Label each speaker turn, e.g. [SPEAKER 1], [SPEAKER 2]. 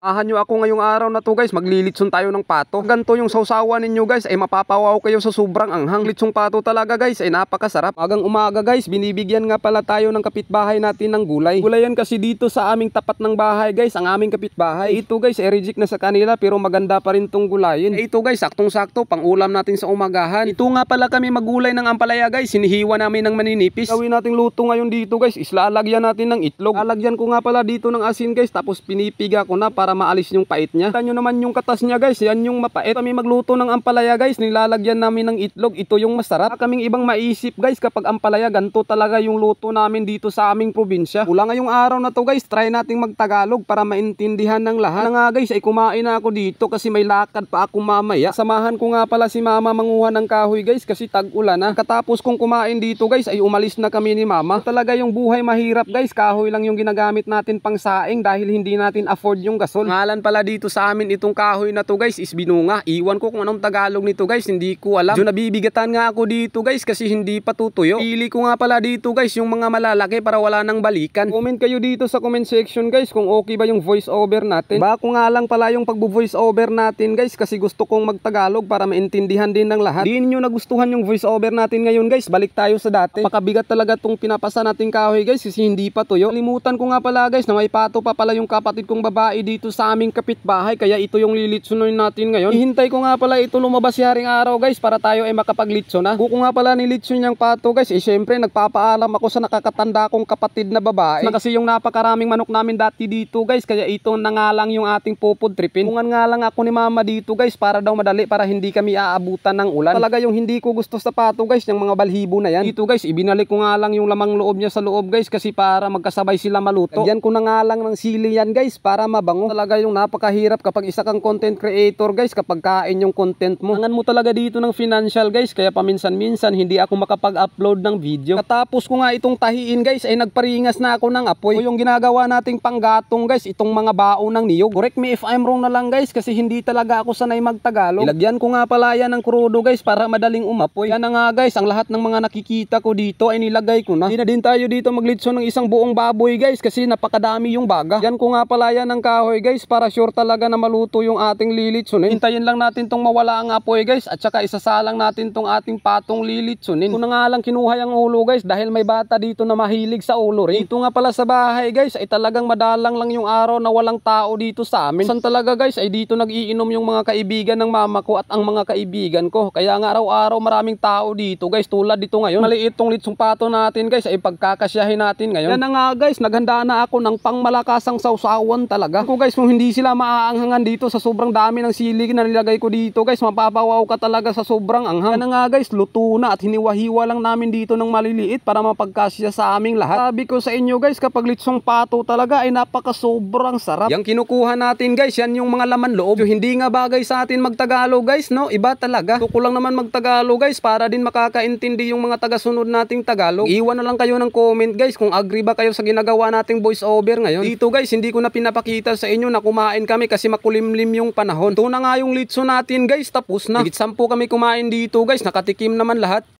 [SPEAKER 1] Ahan nyo ako ngayong araw na to guys, maglilitson tayo ng pato. Ganto yung sausawan ninyo guys, ay mapapawaw kayo sa sobrang anghang. Litsong pato talaga guys, ay napakasarap. Magang umaga guys, binibigyan nga pala tayo ng kapitbahay natin ng gulay. Gulayan kasi dito sa aming tapat ng bahay guys, ang aming kapitbahay. Ito guys, ay reject na sa kanila pero maganda pa rin tong gulayin. Ito guys, saktong-sakto, pang ulam natin sa umagahan. Ito nga pala kami magulay ng ampalaya guys, sinihiwa namin ng maninipis. Gawin nating luto ngayon dito guys, islalagyan natin ng itlog. Lalagyan ko nga pala dito ng asin guys, tapos pinipiga ko na para para maalis yung pait niya. Kita nyo naman yung katas niya guys, yan yung mapait. Kami magluto ng ampalaya guys, nilalagyan namin ng itlog, ito yung masarap. Kaming ibang maiisip guys kapag ampalaya, ganto talaga yung luto namin dito sa aming probinsya. Mula ngayong araw na to guys, try nating magtagalog para maintindihan ng lahat. Na nga guys, ay kumain na ako dito kasi may lakad pa ako mamaya. Samahan ko nga pala si mama manguha ng kahoy guys kasi tag-ulan na. Katapos kong kumain dito guys ay umalis na kami ni mama. Talaga yung buhay mahirap guys, kahoy lang yung ginagamit natin pang saing dahil hindi natin afford yung gasol tol. Ngalan pala dito sa amin itong kahoy na to guys is binunga. Iwan ko kung anong Tagalog nito guys. Hindi ko alam. So nabibigatan nga ako dito guys kasi hindi pa tutuyo. Pili ko nga pala dito guys yung mga malalaki para wala nang balikan. Comment kayo dito sa comment section guys kung okay ba yung voice over natin. Bako nga lang pala yung pagbo-voice over natin guys kasi gusto kong magtagalog para maintindihan din ng lahat. Di niyo nagustuhan yung voice over natin ngayon guys. Balik tayo sa dati. Pakabigat talaga tong pinapasa nating kahoy guys kasi hindi pa tuyo. Limutan ko nga pala guys na may pato pa pala yung kapatid kong babae dito sa aming kapitbahay kaya ito yung lilitsunoy natin ngayon. Hihintay ko nga pala ito lumabas si araw guys para tayo ay makapaglitson ha. Kuko nga pala nilitson niyang pato guys. Eh syempre nagpapaalam ako sa nakakatanda kong kapatid na babae. Na kasi yung napakaraming manok namin dati dito guys kaya ito na nga lang yung ating pupod tripin. Kungan nga lang ako ni mama dito guys para daw madali para hindi kami aabutan ng ulan. Talaga yung hindi ko gusto sa pato guys yung mga balhibo na yan. Dito guys ibinalik ko nga lang yung lamang loob niya sa loob guys kasi para magkasabay sila maluto. Yan ko na nga lang ng sili yan guys para mabango talaga yung napakahirap kapag isa kang content creator guys kapag kain yung content mo. Angan mo talaga dito ng financial guys kaya paminsan-minsan hindi ako makapag-upload ng video. Katapos ko nga itong tahiin guys ay nagparingas na ako ng apoy. O yung ginagawa nating panggatong guys itong mga baon ng niyog. Correct me if I'm wrong na lang guys kasi hindi talaga ako sanay magtagalog. Ilagyan ko nga pala yan ng krudo guys para madaling umapoy. Yan na nga guys ang lahat ng mga nakikita ko dito ay nilagay ko na. Hindi na din tayo dito maglitso ng isang buong baboy guys kasi napakadami yung baga. Yan ko nga pala yan ng kahoy guys guys para sure talaga na maluto yung ating lilitsunin. Hintayin lang natin tong mawala ang apoy eh, guys at saka isasalang natin tong ating patong lilitsunin. Una nga lang kinuha yung ulo guys dahil may bata dito na mahilig sa ulo rin. Dito nga pala sa bahay guys ay talagang madalang lang yung araw na walang tao dito sa amin. San talaga guys ay dito nagiinom yung mga kaibigan ng mama ko at ang mga kaibigan ko. Kaya nga araw-araw maraming tao dito guys tulad dito ngayon. Maliit tong litsong pato natin guys ay pagkakasyahin natin ngayon. Yan na nga guys naghanda na ako ng pangmalakasang sausawan talaga. Ko guys guys kung hindi sila maaanghangan dito sa sobrang dami ng sili na nilagay ko dito guys mapapawaw ka talaga sa sobrang anghang na nga guys luto na at hiniwahiwa lang namin dito ng maliliit para mapagkasya sa aming lahat sabi ko sa inyo guys kapag litsong pato talaga ay napaka sobrang sarap yung kinukuha natin guys yan yung mga laman loob so, hindi nga bagay sa atin magtagalog guys no iba talaga tuko lang naman magtagalog guys para din makakaintindi yung mga tagasunod nating tagalog iwan na lang kayo ng comment guys kung agree ba kayo sa ginagawa nating voice over ngayon dito guys hindi ko na pinapakita sa inyo inyo na kumain kami kasi makulimlim yung panahon. Ito na nga yung litso natin guys, tapos na. Higit sampo kami kumain dito guys, nakatikim naman lahat.